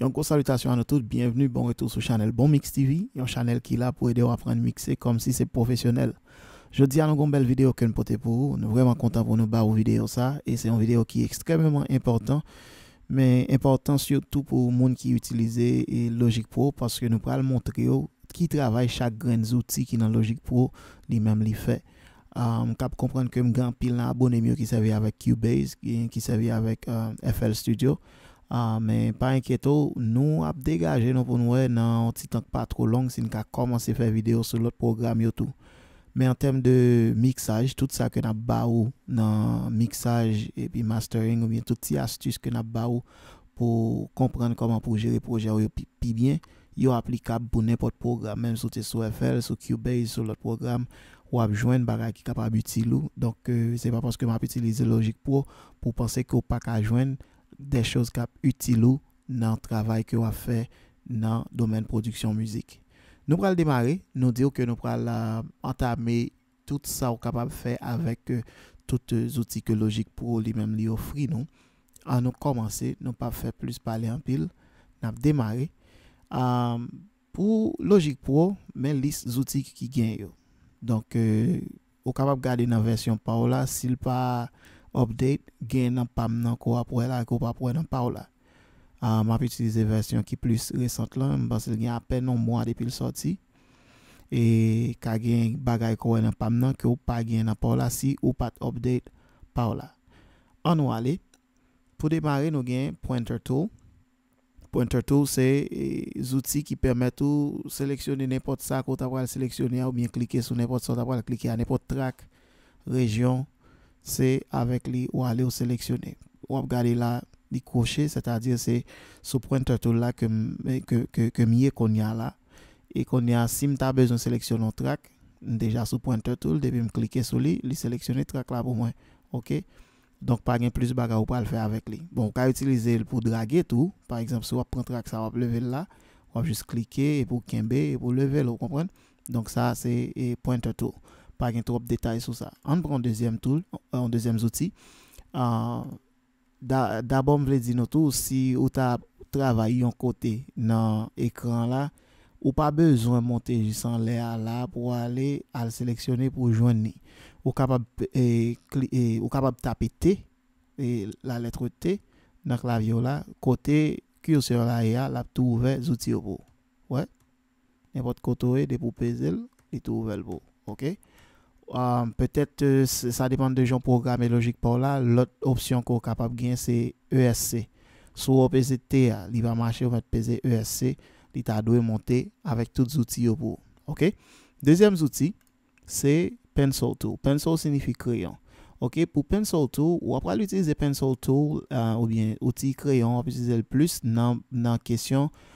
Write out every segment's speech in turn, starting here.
Yonko gros salutation à nous tous, bienvenue, bon retour sur Channel Bon Mix TV, yon channel qui est là pour aider à apprendre à mixer comme si c'est professionnel. Je dis à nous une belle vidéo que nous portons pour vous, nous vraiment content pour nous faire une vidéo ça, et c'est une vidéo qui est extrêmement importante, mais important surtout pour les gens qui utilisent Logic Pro, parce que nous allons montrer qui travaille chaque grain d'outils qui dans Logic Pro, lui-même les fait. nous euh, cap comprendre que grand pile abonné mieux qui servait avec Cubase, qui servait avec euh, FL Studio. A ah, men, pa enkyeto, nou ap degaje nou pou nou e nan ti tank pa tro long sin ka komanse fe video sou lot program yo tou. Men an tem de miksaj, tout sa ke nan ba ou nan miksaj e pi mastering ou bien tout ti astus ke nan ba ou pou kompran koman pou jere pou jere yo pi bien, yo aplikab pou nepot program menm sou te sou FL, sou QB, sou lot program ou ap jwen bagay ki kap ap utilou. Donk euh, se pa paske m ap utilize logik pou, pou panse ki ou pa ka jwen, de choz kap utilou nan travay ke wap fe nan domen produksyon muzik. Nou pral demare, nou euh, diyo ke nou pral antame tout sa wap kapab fe avek tout zoutik logik pro li men li ofri nou. An nou komanse, nou pap fe plus pale an pil, nan demare. Euh, po logik pro, men lis zoutik ki gen yo. Donk wap euh, kapab gade nan versyon pa wala, sil pa... update gen nan pam nan kou apou e la e kou apou e nan pa ou la a ah, m api itilize versyon ki plis resant lan m basel gen apen nan mwa depil soti e kage bagay kou e nan pam nan kou pa gen nan pa ou la si ou pat update pa ou la an wale pou demare nou gen pointer tool pointer tool se e, zouti ki permet ou seleksyonne nepot sa kou ta wale seleksyonne a ou miye klike sou nepot sa ta wale klike a nepot track region c'est avec lui ou aller au sélectionner. Ou regarder là, les cocher, c'est-à-dire c'est ce pointeur tout là que eh, que que, que y a là et qu'on y si tu as besoin sélectionner un track, déjà sous pointer tout depuis me cliquer sur lui, il sélectionner track là pour moi. OK? Donc pas gain plus bagarre ou pas le faire avec lui. Bon, on utiliser pour draguer tout, par exemple, si on prend track ça va lever là, on va juste cliquer et pour kimber et pour lever, vous comprenez? Donc ça c'est point tout Pa gen trop detay sou sa. An pran dezyem tool, an euh, dezyem zouti. Euh, Dabon m vle di nou tou, si ou ta travay yon kote nan ekran la, ou pa bezwen monte jisan le a la pou ale al seleksyonne pou jwenni. Ou kapab e, e, tapite e, la letre T nan klavyo la, kote ki ou se yon la e a, la pou touvel zouti yo pou. Ouè? En pot koto e, de pou pezel, li touvel pou. Ok? Ok? Pe te te sa depan de joun programe logik pou la, lot opsyon ko kapab gen e se ESC. Sou w apese te li va mache w apese ESC, e li ta adwe monte avek tout zouti yo pou. Dezyem zouti se Pencil Tool. Pencil signifi kreyon. Ou apra l'utilize Pencil Tool, ou euh, bien outi kreyon, apese ze l plus nan kesyon kreyon.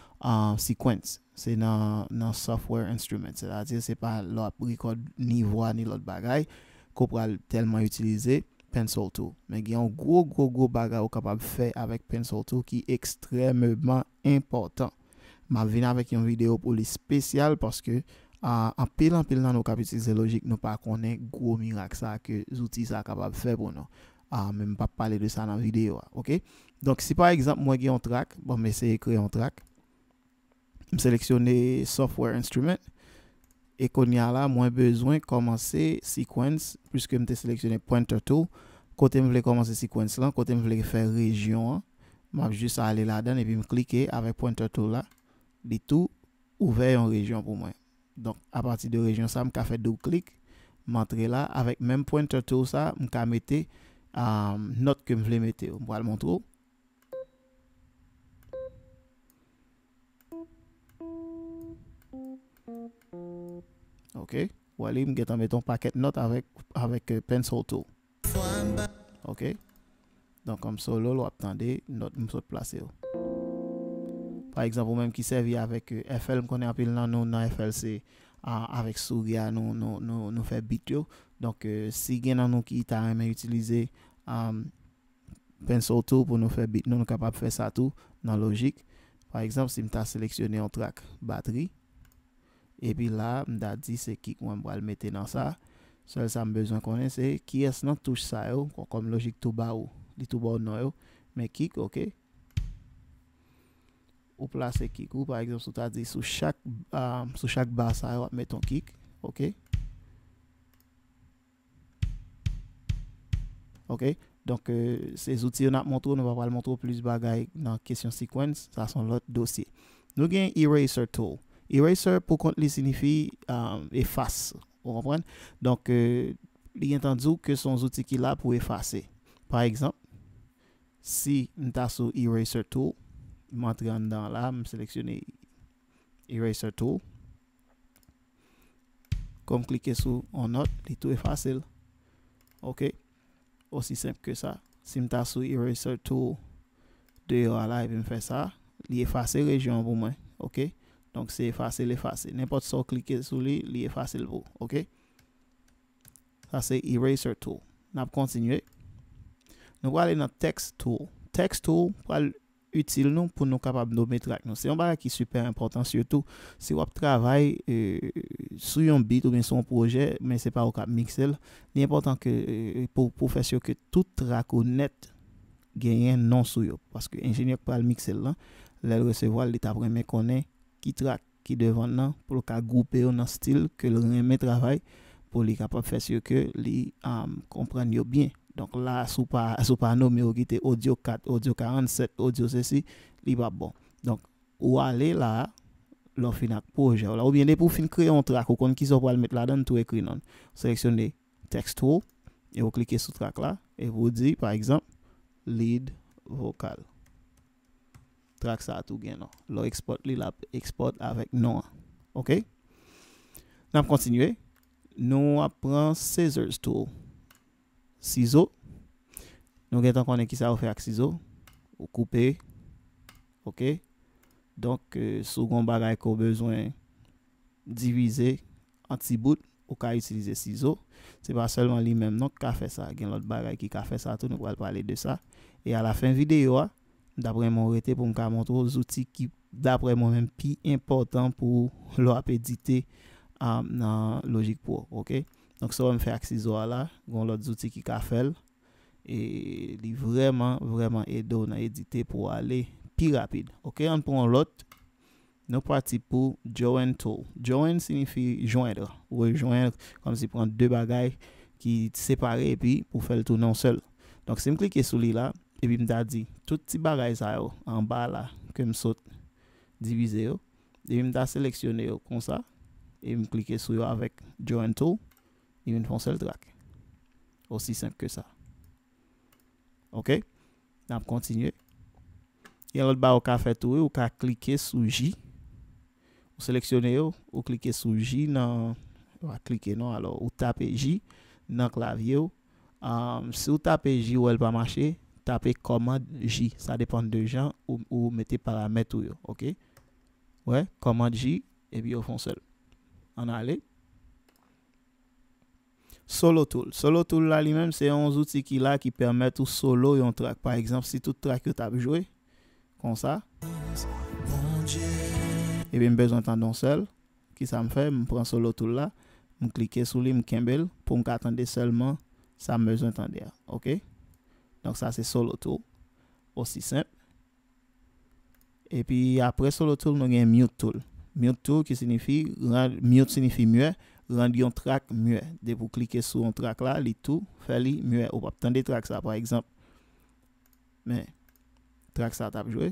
Sequence, se nan software instrument Se la ti se pa la prikod ni vwa ni la bagay Ko pral telman utilize Pencil tool Men gen yon gro gro gro bagay ou kapab fe Awek pencil tool ki ekstremelman important Ma vina vek yon video pou li spesyal Paske apel an apel nan ou kapitik ze logik Nou pa konen gro mirak sa Ke zouti sa kapab fe pou nou A men pa pale de sa nan video Ok Donk si par exemple mwen gen yon track Bon meseye kre yon track M seleksyonne Software Instrument. E kon ya la mwen bezwen komanse Sequence. Piske m te seleksyonne Pointer Tool. Kote m vle komanse Sequence lan. Kote m vle fè Regyon an. M apjus a ale la dan. E pi m klike avè Pointer Tool la. Di tou ouve yon Regyon pou mwen. Don a pati de Regyon sa m ka fè double click. M antre la avèk mèm Pointer Tool sa. M ka mette not ke m vle mette. M wale mwantrou. Ok, wale m geta meton paket not avèk eh, pensotou. Ok, donk am solol w ap tande not m sot plase yo. Par ekzampou mèm ki servi avèk eh, FL m konè apil nan nou nan FLC avèk sou gya nou fè bit yo. Donk eh, si gen nan nou ki ta remè utilize pensotou pou nou fè bit nou nou kapab fè sa tou nan logik. Par exemple, si m ta seleksyonè yon trak bateri, epi la m da di se kik wèm wèl metè nan sa. Sòlè sa m bezon konè se ki es nan touche sa yo, kon kon logik tou ba yo, di tou ba yo nan yo, me kik, ok? Ou pla se kik yo, par exemple, sou ta di sou chak ba sa yo ap meton kik, ok? Ok? Donk, euh, se zouti yon ap montrou, nou va pal montrou plus bagay nan kesyon sekuens, sa son lot dosye. Nou gen Eraser Tool. Eraser pou kont li sinifi, e euh, fase. Ou repren, donk, euh, li gen tanzou ke son zouti ki la pou e fase. Par ekzamp, si nta sou Eraser Tool, matgan dan la, m seleksyon e Eraser Tool. Kom klike sou, on not, li tou e fase. Ok. osi semp ke sa. Simta sou eraser tool deyo ala e bin fe sa. Li efase rejyon pou mwen. Ok. Donk se efase li efase. Nen pot so klike sou li, li efase lvo. Ok. Sa se eraser tool. Nap kontinye. Nou wale not text tool. Text tool wale util nou pou nou kapap nou me trak nou. Se yon baga ki super impotant, sio tou si wap travay e, sou yon bit ou men son proje, men se pa wakap miksel, ni impotant e, e, pou fesyo ke tout trak ou net genyen non sou yon. Paske enjinyak pral miksel lan, lal resevo al li tabren me konen ki trak ki devan nan pou laka goupen ou nan stil ke loren men travay pou li kapap fesyo ke li kompren yo bien. Donk la sou pa nou me ou gite Audio 4, audio 47, audio ceci Li ba bon Donk ou ale la Lo finak poujè ou la ou bende pou fin kre yon trak Ou konn ki sou po al met la dan tou ekri nan Seleksyon de textou E ou klike sou trak la E ou di par ekzamp Lead vocal Trak sa tou gen nou Lo eksport li la eksport avèk nou Ok Nam kontinue Nou ap pran scissors tou Sizo, nou gen tan konen ki sa ou fe ak sizo, ou koupe, ok? Donk, euh, sou gon bagay ko bezwen divize an ti bout ou ka utilize sizo. Se pa selman li menm not ka fe sa, gen lot bagay ki ka fe sa tou, nou wad pale de sa. E a la fin videyo a, dapre moun rete pou mou ka montre ou zouti ki dapre moun menm pi important pou lou ap edite euh, nan logik pou, ok? Donk so wèm fè aksizo wè la, wèm lòt zouti ki ka fèl. E li vreman, vreman edo nan edite pou wè alè pi rapide. Ok, an pou wè lòt, nou pati pou join to. Join sinifi joindre. Ou joindre kon si pran de bagay ki separe epi pou fèl tou nan sel. Donk se m klikè sou li la, e bi m da di tout ti bagay zay yo an ba la ke m sot divize yo. E bi m da seleksyon yo kon sa, e bi m klikè sou yo avèk join to. Yon fonsel drak. Osisempe ke sa. Ok. Dam kontinye. Yon lout ba ou ka fet ou e ou ka klike sou J. Ou seleksyone yo. Ou klike sou J nan. Ou a klike nan alo. Ou tape J nan klavye yo. Um, si ou tape J ou el pa mache. Tape komad J. Sa depan de jan ou mete paramet ou yo. Ok. Ou e. Komad J. E bi yo fonsel. An ale. Ok. SoloTool. SoloTool la li menm se yon zouti ki la ki permet ou solo yon trak. Par exemple, si tout trak yon tab jowe, kon sa. Ebe, m bezon tanda ou sel. Ki sa m fe? M pren SoloTool la. M klike sou li m kembel pou m katande selman sa m bezon tanda ya. Ok? Donk sa se SoloTool. Osisemple. E pi apre SoloTool, nou gen MuteTool. MuteTool ki sinifi? Mute sinifi mwè. rendi yon trak mwè. De pou klike sou yon trak la, li tou, fè li mwè. Ou wap tande trak sa, par ekzamp. Men, trak sa tap jwè.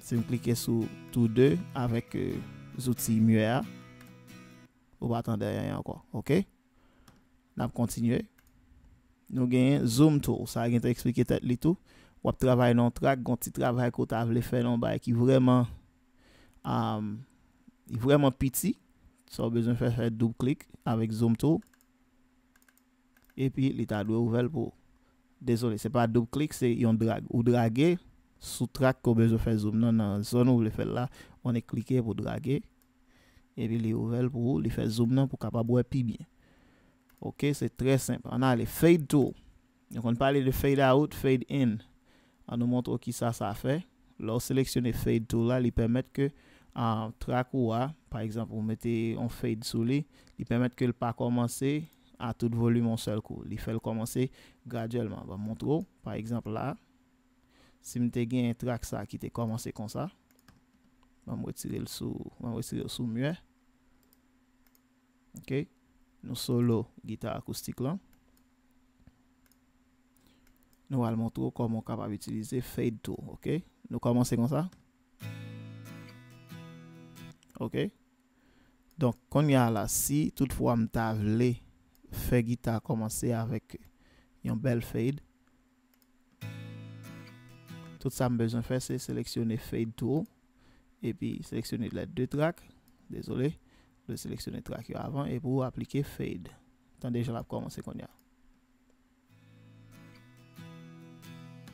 Se m wap klike sou tou 2, avèk euh, zouti mwè a, ou wap tande yon kwa. Ok? Nap kontinye. Nou genyen, zoom tou. Sa gen te eksplike tet li tou. Wap travay nan trak, gonti travay kout avle fè nan bay, ki vwèman, amm, I vwèman piti. So, ou bezon fè fè double click avèk zoom to. E pi, li ta dwe ouvel pou. Desole, se pa double click, se yon drag. Ou dragè, sou track ko bezon fè zoom nan nan zon ou li fè la. On e klikè pou dragè. E pi, li ouvel pou. Li fè zoom nan pou kapabwe pi bie. Ok, se tre simple. An alè, fade to. Yon kon pale de fade out, fade in. An nou montre ou ki sa sa fè. Lò, seleksyon e fade to la, li pèmèt ke A trak ou a, par exemple, ou mette yon fade sou li, li permette ke l pa komanse a tout volume ou sel kou. Li fel komanse gradyelman. Bon, ba mwontrou, par exemple la, si mte gen yon trak sa ki te komanse kon sa. Ba mwetire yon sou mwere. Ok, nou solo gita akoustik lan. Nou wale mwontrou kon mwen kapab itilize fade tou. Ok, nou komanse kon sa. Ok, donk kon ya la si, tout fwa m ta vle fe gita komanse avek yon bel fade. Tout sa m bezon fwe se seleksyone fade tou, epi seleksyone let de trak, desole, se seleksyone trak yo avan, epi pou aplike fade. Tande, jan la komanse kon ya.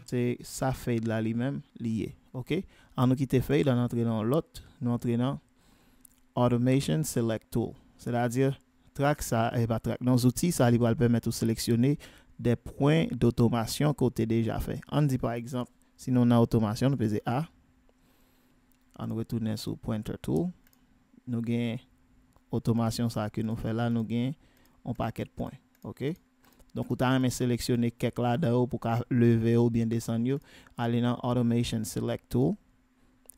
Se sa fade la li men, li ye. Ok, an nou kite fade, an nou entrenan lot, nou entrenan fade. Automation Select Tool Se la dir Trak sa E eh ba trak Non zouti sa li pou al pemet ou seleksyonne De point d'automasyon Kote deja fe An di par ekzamp Si nou nan automasyon Nou pese A An nou wetounen sou Pointer Tool Nou gen Automasyon sa ke nou fe la Nou gen On paket point Ok Donk ou ta ame seleksyonne Kek la da ou Pou ka leve ou Bien desen yo Ali nan Automation Select Tool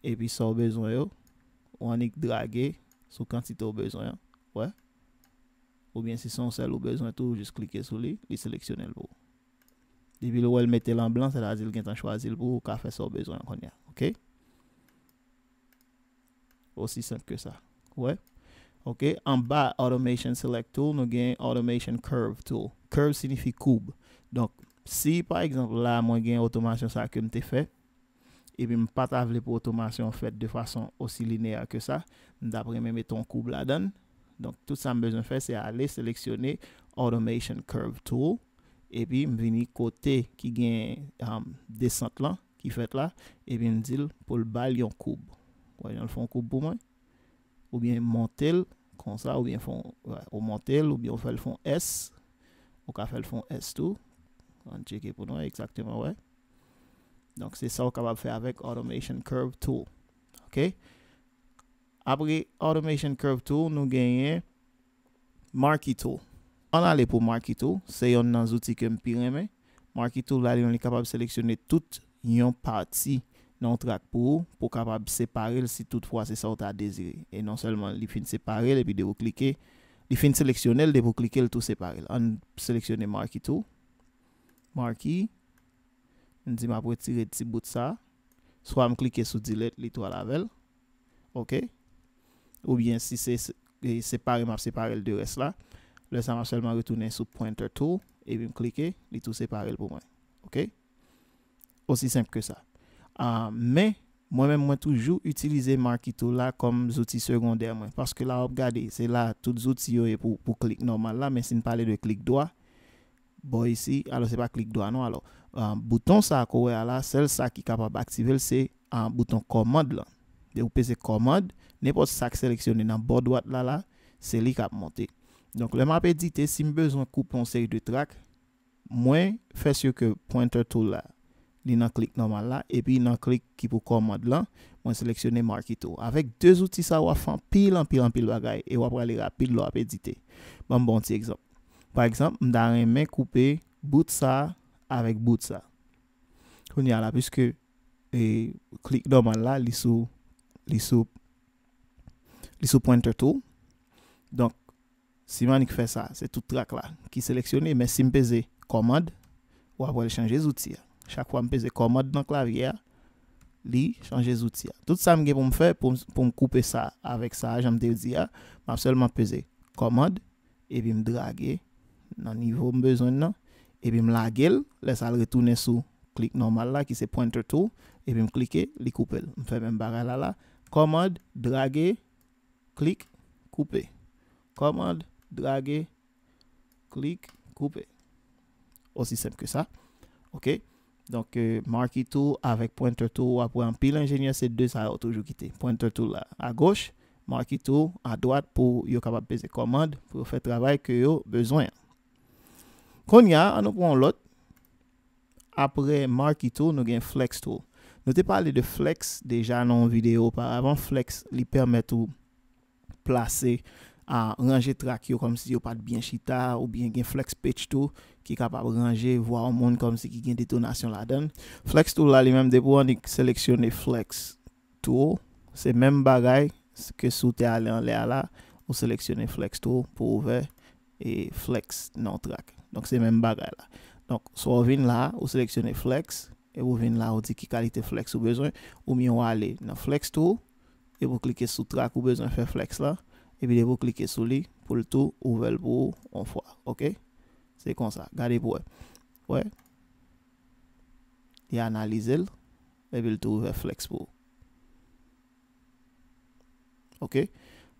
E pi so bezon yo Ou anik dragi sou kantite ou bezoyan, wè, ou bien si son sel ou bezoyan tou, jis klike sou li, li seleksyonen l pou, li bil wè l mette l an blan, se la zil gen tan chwazi l pou, ou ka fè se ou bezoyan kon ya, ok, osi senk ke sa, wè, ok, an ba, automation select tou, nou gen automation curve tou, curve sinifi koub, donk, si par exemple la mwen gen automation sa kem te fè, epi m patavle pou otomasyon fet de fason osi linea ke sa, dapre m meton koub la den, donk tout sa m bezon fe, se ale seleksyonne automation curve tool, epi m vini kote ki gen um, descent lan, ki fet la, epi m dil pou l bal yon koub, wè yon l fon koub pou mwen, ou bien montel, kon sa, ou bien fon, ou bien montel, ou bien fè l fon S, ou ka fè l fon S tou, an cheke pou nou, eksakteman wè, Donk se sa ou kapab fè avèk Automation Curve Tool. Ok. Abre Automation Curve Tool nou genyen Marky Tool. An ale pou Marky Tool. Se yon nan zouti kem pyreme. Marky Tool la li yon li kapab seleksyonè tout yon pati nan trak pou. Pou kapab separe l si tout fwa se sa ou ta dese. E non selman li fin separe l e pi de pou klike. Li fin seleksyonè l de pou klike l tou separe l. An seleksyonè Marky Tool. Marky. Ndi ma pou etire ti bout sa. So a m klike sou delete li tou a lavel. Ok. Ou bien si separe ma ap separe l de res la. Le sa ma ap selman retounen sou pointer tou. E bi m klike li tou separe l pou mwen. Ok. Os si semp ke sa. Ah, me, mwen mwen toujou utilize Markitou la kom zouti segondè mwen. Paske la op gade, se la tout zouti yo e pou klik normal la. Men si n pale de klik doa. Bo isi, alo se pa klik doa nou alo. Bouton sa akowe ala, sel sa ki kap ap aktivel se an bouton komod lan. De ou pe se komod, nepo se sak seleksyon nan bod wat la la, se li kap monte. Donk le ma ap edité, si mbezoun koupon seri de trak, mwen fè syo ke pointer tou la, li nan klik nanman la, e pi nan klik ki pou komod lan, mwen seleksyon ne marki tou. Avèk de zouti sa wafan pil an pil an pil wagay, e wapre li rapil lo ap edité. Mwen bon ti ekzamp. Par ekzamp, mda ren men koupe, boute sa, avèk bout sa. Koun ya la, piske e, klik normal la, li sou, li sou, li sou pointer tou. Donk, si manik fè sa, se tout trak la, ki seleksyonè, men si m peze komod, wap wè li chanje zoutia. Chakwa m peze komod nan klavye, li chanje zoutia. Tout sa m gen pou m fè, pou m koupe sa, avèk sa, janm dev di ya, m apselman peze komod, evi m drage, nan nivou m bezon nan, E bim la gel, lese al retounen sou klik normal la ki se pointer tool. E bim klike li koupel. M fèm m baral la la. Command, drage, klik, koupe. Command, drage, klik, koupe. Osisem ke sa. Ok. Donk euh, marki tou avèk pointer tool apwèm pi l'enjenye se de sa yo toujou kite. Pointer tool la a goch, marki tou a doat pou yo kapap bezè command pou yo fè trabèk yo bezwen an. Konya, an nou pou an lot, apre marki tou, nou gen fleks tou. Nou te pale de fleks deja nan videyo, paravan fleks li permette ou place a ranje trak yo konm si yo pat biyen chita ou biyen gen fleks pech tou ki e kapap ranje vwa an moun konm si ki gen detonasyon la den. Fleks tou la li menm de pou an di seleksyonne fleks tou. Se menm bagay, se ke sou te ale an le ala, ou seleksyonne fleks tou pou ouve e fleks nan trak. Donk se men bagay la. Donk sou ou vin la ou seleksyonne flex. E ou vin la ou di ki kalite flex ou bezon. Ou mi ou ale nan flex tou. E ou klike sou trak ou bezon fè flex la. E bi de ou klike sou li pou l tou ouvel pou ou fwa. Ok. Se kon sa. Gade pou e. Ou e. E analize l. E bi l tou ouvel flex pou ou. Ok.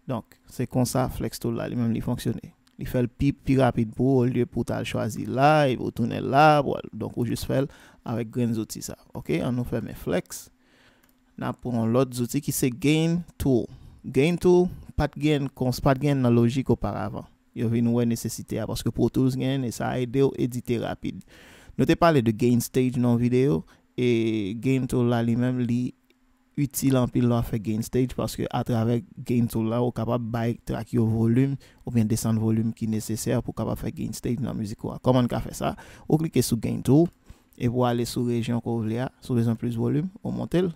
Donk se kon sa flex tou la li men li fonksyonne. Li fel pi rapide pou, ou liye pou ta chwazi la, e ou toune la, ou jes fel avèk gren zouti sa. Ok, an nou fèmè e flex. Nan pou an lot zouti ki se gain tour. Gain tour pat gain kons pat gain nan logik oparavan. Yo vin wè nesesite a, baske pou touz gain, e sa a edè ou edite rapide. Notè pale de gain stage nan videyo, e gain tour la li mèm li apat. Util an pil la fe gain stage Paske atravek gain tool la Ou kapab bay traki yo volume Ou bien desan volume ki neseser Pou kapab fe gain stage nan musiko Ou klike sou gain tool E pou ale sou rejyon kou vle ya Sou vezon plus volume, ou montel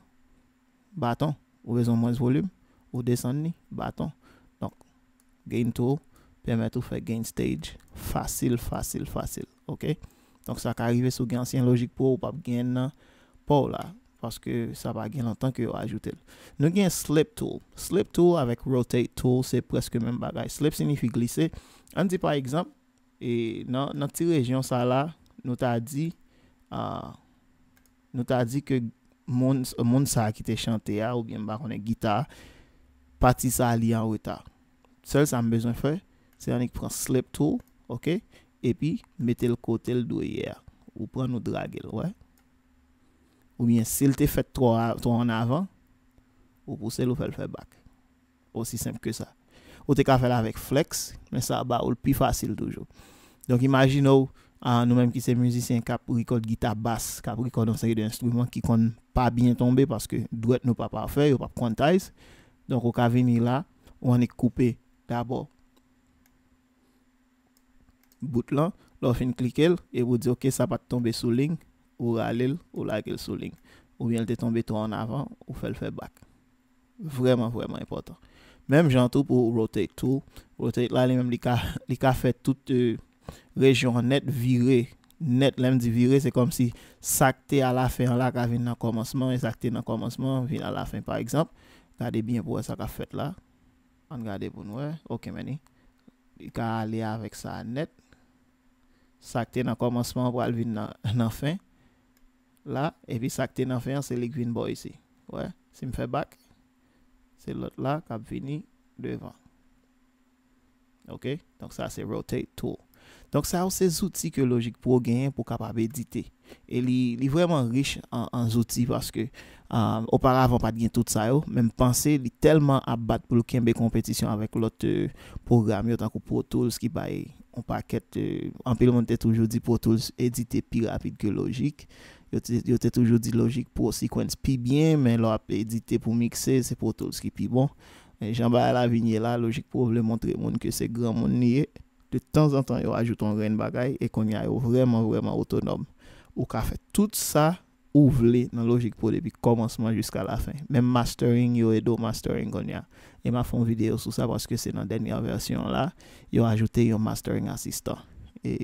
Baton, ou vezon mouns volume Ou desan ni, baton Donc gain tool Permet ou fe gain stage Fasil, fasil, fasil Ok, donc sa ka arrive sou gain Sien logik pou ou pap gain nan Pou la Paske sa va gen lantan ke yo ajoute l. Nou gen slip tool. Slip tool avek rotate tool se preske men bagay. Slip semi fi glise. An di par ekzamp. E nan ti rejyon sa la. Nou ta di. Nou ta di ke moun sa akite chante ya. Ou gen bak konen gita. Pati sa li an weta. Se l sa m bezon fe. Se an ek pran slip tool. Ok. E pi metel kote l doye ya. Ou pran nou dragel wey. Ou bien, sel te fet tro an avan, ou pou sel ou fel fe bak. Osi semp ke sa. Ou te ka fel avek flex, men sa ba ou l pi fasil toujou. Donk imagine ou, nou menm ki se muzisyen kap rikod gita bas, kap rikod an seri de instrument ki kon pa bin tombe, paske dwet nou pa pa fe, ou pa prantayz. Donk ou ka veni la, ou an e koupe d'abor. Bout lan, lò fin klikel, e wou di ok, sa pat tombe sou ling, Ou ralil, ou lakil souling. Ou yel te tombe tou an avan, ou fel fe bak. Vreman, vreman important. Mem jantou pou rotate tou. Rotate la, li ka fet tout rejon net vire. Net, lem di vire, se kom si sakte a la fe an la ka vin nan komonsman. Sakte nan komonsman, vin a la fe par ekzamp. Gade bin pou wè sa ka fet la. Angade pou nouè. Ok meni. Li ka ale avèk sa net. Sakte nan komonsman pou al vin nan fin. La, evi sakte nan fè an, se ligvin bo yisi. Ouè, se m fè bak, se lot la, kap vini devan. Ok, donk sa se rotate tool. Donk sa ou se zouti ki logik pou gen, pou kap ap edite. E li vreman rich an zouti, paske um, opara avan pat gen tout sa yo, men m pansè, li telman ap bat pou luken be kompetisyon avèk lot euh, program yo, tankou pro tools ki baye, euh, anpil montè toujou di pro tools edite pi rapid ki logik. Yo te toujou di logik pou se kwens pi byen, men lo ap edite pou mikse, se pou tout skipi bon. Men jan ba la vinye la, logik pou ou vle montre moun ke se gran moun niye, de tan zan tan yo ajoute an ren bagay, e kon ya yo vreman vreman otonom. Ou ka fè tout sa, ou vle nan logik pou debi, komanseman jiska la fen. Men mastering yo, edo mastering kon ya. E ma fon videyo sou sa, paske se nan denya versyon la, yo ajoute yo mastering asistan.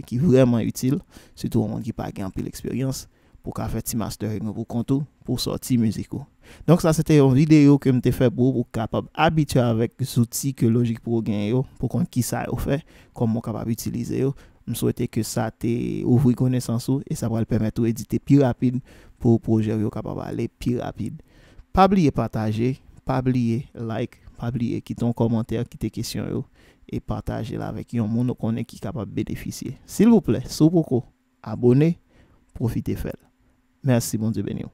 Ki vreman util, suto waman ki pa genpi l'eksperyans. pou ka fè ti mastering nou pou kontou, pou sò ti muzikou. Donk sa, se te yon videyo ke m te fè pou, pou kapab abitè avèk sou ti ke logik pou gen yo, pou kon ki sa yo fè, kon m w kapab utilize yo. M souwete ke sa te ouvri kone sansou, e sa wèl pèmè tou edite pi rapide, pou projè yo kapab ale pi rapide. Pabliye patajè, pabliye like, pabliye kiton komantèr ki te kisyon yo, e patajè la avèk yon moun nou konè ki kapab beneficye. Sil vople, sou boko, abone, profite fel. Merci, bon Dieu béni.